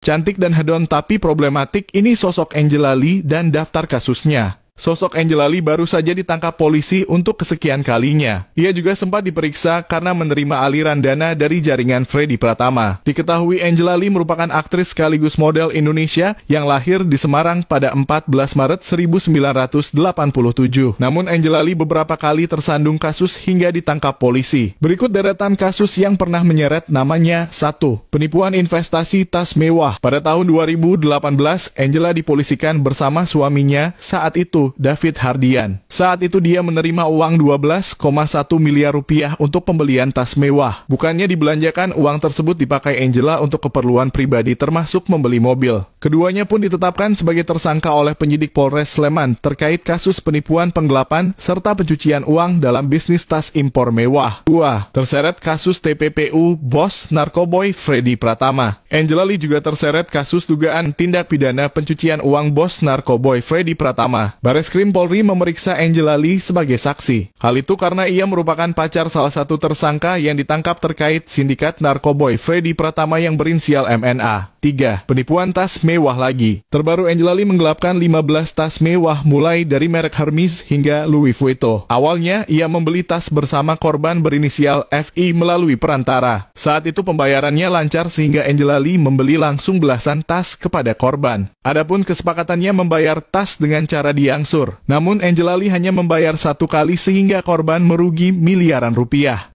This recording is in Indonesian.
Cantik dan hedon tapi problematik ini sosok Angela Lee dan daftar kasusnya. Sosok Angela Lee baru saja ditangkap polisi untuk kesekian kalinya. Ia juga sempat diperiksa karena menerima aliran dana dari jaringan Freddy Pratama. Diketahui Angela Lee merupakan aktris sekaligus model Indonesia yang lahir di Semarang pada 14 Maret 1987. Namun Angela Lee beberapa kali tersandung kasus hingga ditangkap polisi. Berikut deretan kasus yang pernah menyeret namanya satu, Penipuan investasi tas mewah. Pada tahun 2018, Angela dipolisikan bersama suaminya saat itu David Hardian. Saat itu dia menerima uang 12,1 miliar rupiah untuk pembelian tas mewah. Bukannya dibelanjakan, uang tersebut dipakai Angela untuk keperluan pribadi termasuk membeli mobil. Keduanya pun ditetapkan sebagai tersangka oleh penyidik Polres Sleman terkait kasus penipuan penggelapan serta pencucian uang dalam bisnis tas impor mewah. 2. Terseret kasus TPPU Bos Narkoboy Freddy Pratama. Angela Lee juga terseret kasus dugaan tindak pidana pencucian uang Bos Narkoboy Freddy Pratama. Bareskrim Polri memeriksa Angela Lee sebagai saksi. Hal itu karena ia merupakan pacar salah satu tersangka yang ditangkap terkait sindikat narkoboy Freddy Pratama yang berinisial MNA. 3. Penipuan tas mewah lagi. Terbaru Angela Lee menggelapkan 15 tas mewah mulai dari merek Hermes hingga Louis Vuitton. Awalnya, ia membeli tas bersama korban berinisial FI melalui perantara. Saat itu pembayarannya lancar sehingga Angela Lee membeli langsung belasan tas kepada korban. Adapun kesepakatannya membayar tas dengan cara diangsur. Namun Angela Lee hanya membayar satu kali sehingga korban merugi miliaran rupiah.